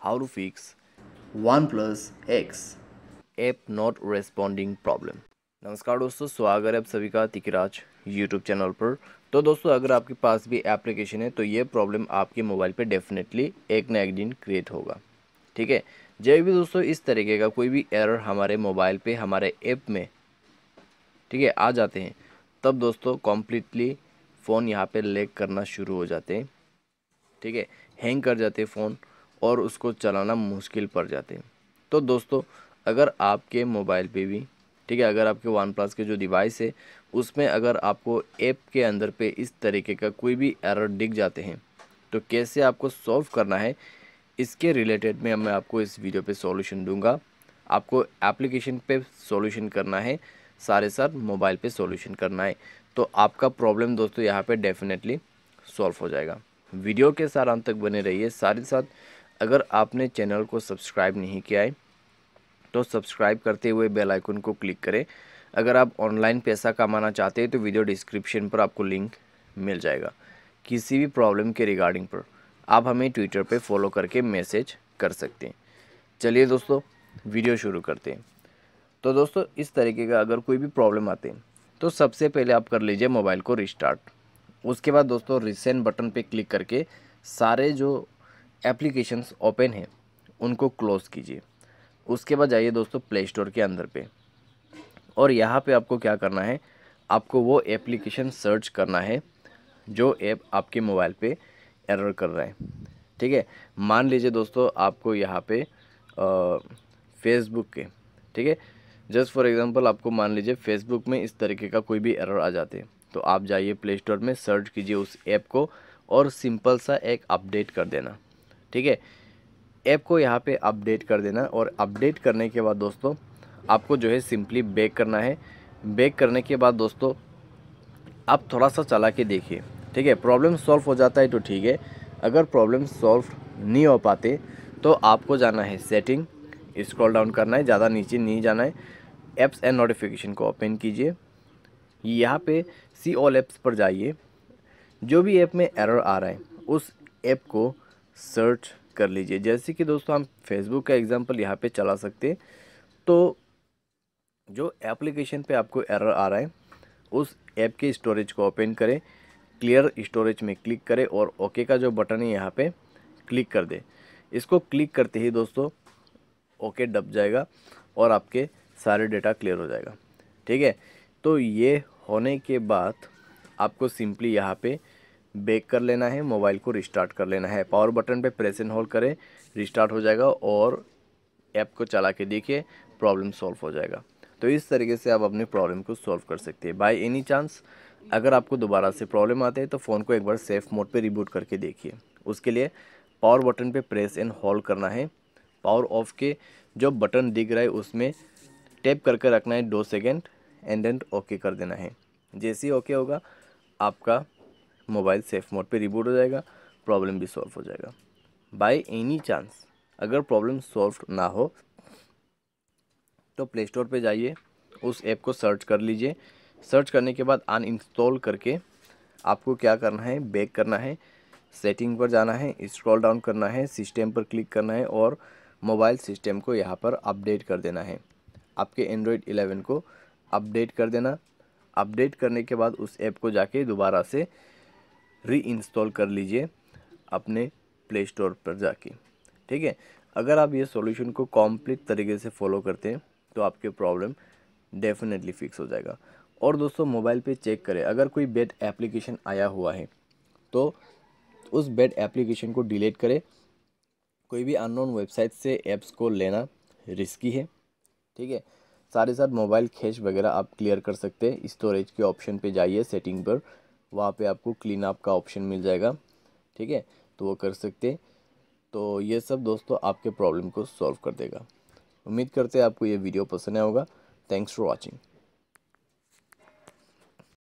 how to fix OnePlus X app not responding problem नमस्कार दोस्तों स्वागत है आप सभी का तिकराज यूट्यूब चैनल पर तो दोस्तों अगर आपके पास भी एप्लीकेशन है तो ये प्रॉब्लम आपके मोबाइल पे डेफिनेटली एक ना एक दिन क्रिएट होगा ठीक है जब भी दोस्तों इस तरीके का कोई भी एरर हमारे मोबाइल पे हमारे ऐप में ठीक है आ जाते हैं तब दोस्तों कम्प्लीटली फ़ोन यहाँ पर लेक करना शुरू हो जाते हैं ठीक है हैंग कर जाते हैं फ़ोन और उसको चलाना मुश्किल पड़ जाते तो दोस्तों अगर आपके मोबाइल पे भी ठीक है अगर आपके वन प्लस के जो डिवाइस है उसमें अगर आपको ऐप के अंदर पे इस तरीके का कोई भी एरर दिख जाते हैं तो कैसे आपको सॉल्व करना है इसके रिलेटेड में मैं आपको इस वीडियो पे सॉल्यूशन दूंगा आपको एप्लीकेशन पे सॉल्यूशन करना है सारे साथ मोबाइल पे सॉल्यूशन करना है तो आपका प्रॉब्लम दोस्तों यहाँ पे डेफिनेटली सॉल्व हो जाएगा वीडियो के अंत तक बने रहिए सारे साथ अगर आपने चैनल को सब्सक्राइब नहीं किया है तो सब्सक्राइब करते हुए बेल आइकन को क्लिक करें अगर आप ऑनलाइन पैसा कमाना चाहते हैं तो वीडियो डिस्क्रिप्शन पर आपको लिंक मिल जाएगा किसी भी प्रॉब्लम के रिगार्डिंग पर आप हमें ट्विटर पर फॉलो करके मैसेज कर सकते हैं चलिए दोस्तों वीडियो शुरू करते हैं तो दोस्तों इस तरीके का अगर कोई भी प्रॉब्लम आते हैं तो सबसे पहले आप कर लीजिए मोबाइल को रिस्टार्ट उसके बाद दोस्तों रिसेंट बटन पे क्लिक करके सारे जो एप्लीकेशंस ओपन हैं उनको क्लोज़ कीजिए उसके बाद जाइए दोस्तों प्ले स्टोर के अंदर पे और यहाँ पे आपको क्या करना है आपको वो एप्लीकेशन सर्च करना है जो ऐप आपके मोबाइल पे एरर कर रहा है ठीक है मान लीजिए दोस्तों आपको यहाँ पे फेसबुक के ठीक है जस्ट फॉर एग्जांपल आपको मान लीजिए फेसबुक में इस तरीके का कोई भी एरर आ जाते हैं तो आप जाइए प्ले स्टोर में सर्च कीजिए उस ऐप को और सिंपल सा एक अपडेट कर देना ठीक है ऐप को यहाँ पे अपडेट कर देना और अपडेट करने के बाद दोस्तों आपको जो है सिंपली बैक करना है बैक करने के बाद दोस्तों आप थोड़ा सा चला के देखिए ठीक है प्रॉब्लम सॉल्व हो जाता है तो ठीक है अगर प्रॉब्लम सॉल्व नहीं हो पाते तो आपको जाना है सेटिंग स्क्रॉल डाउन करना है ज़्यादा नीचे नहीं जाना है ऐप्स एंड नोटिफिकेशन को ओपन कीजिए यहाँ पे सी ऑल एप्स पर जाइए जो भी ऐप में एरर आ रहा है उस ऐप को सर्च कर लीजिए जैसे कि दोस्तों हम फेसबुक का एग्ज़ाम्पल यहाँ पे चला सकते हैं तो जो एप्लीकेशन पे आपको एरर आ रहा है उस ऐप के स्टोरेज को ओपन करें क्लियर स्टोरेज में क्लिक करें और ओके का जो बटन है यहाँ पे क्लिक कर दें इसको क्लिक करते ही दोस्तों ओके डब जाएगा और आपके सारे डेटा क्लियर हो जाएगा ठीक है तो ये होने के बाद आपको सिंपली यहाँ पर बेक कर लेना है मोबाइल को रिस्टार्ट कर लेना है पावर बटन पे प्रेस एंड होल्ड करें रिस्टार्ट हो जाएगा और ऐप को चला के देखिए प्रॉब्लम सॉल्व हो जाएगा तो इस तरीके से आप अपनी प्रॉब्लम को सॉल्व कर सकते हैं बाय एनी चांस अगर आपको दोबारा से प्रॉब्लम आते हैं तो फ़ोन को एक बार सेफ़ मोड पर रिबूट करके देखिए उसके लिए पावर बटन पर प्रेस एंड होल्ड करना है पावर ऑफ के जो बटन दिख रहा है उसमें टैप करके रखना है दो सेकेंड एंड एंड ओके कर देना है जैसे ही ओके होगा आपका मोबाइल सेफ मोड पे रिबूट हो जाएगा प्रॉब्लम भी सॉल्व हो जाएगा बाय एनी चांस अगर प्रॉब्लम सॉल्व ना हो तो प्ले स्टोर पर जाइए उस ऐप को सर्च कर लीजिए सर्च करने के बाद अन इंस्टॉल करके आपको क्या करना है बैक करना है सेटिंग पर जाना है स्क्रॉल डाउन करना है सिस्टम पर क्लिक करना है और मोबाइल सिस्टम को यहाँ पर अपडेट कर देना है आपके एंड्रॉयड 11 को अपडेट कर देना अपडेट करने के बाद उस ऐप को जाके दोबारा से रीइंस्टॉल कर लीजिए अपने प्ले स्टोर पर जाके ठीक है अगर आप ये सॉल्यूशन को कॉम्प्लीट तरीके से फॉलो करते हैं तो आपके प्रॉब्लम डेफिनेटली फिक्स हो जाएगा और दोस्तों मोबाइल पे चेक करें अगर कोई बेड एप्लीकेशन आया हुआ है तो उस बेड एप्लीकेशन को डिलीट करें कोई भी अननोन वेबसाइट से ऐप्स को लेना रिस्की है ठीक है साथ ही साथ मोबाइल खेच वगैरह आप क्लियर कर सकते हैं स्टोरेज के ऑप्शन पे जाइए सेटिंग पर वहाँ पे आपको क्लीन अप का ऑप्शन मिल जाएगा ठीक है तो वो कर सकते तो ये सब दोस्तों आपके प्रॉब्लम को सॉल्व कर देगा उम्मीद करते हैं आपको ये वीडियो पसंद आया होगा थैंक्स फॉर वॉचिंग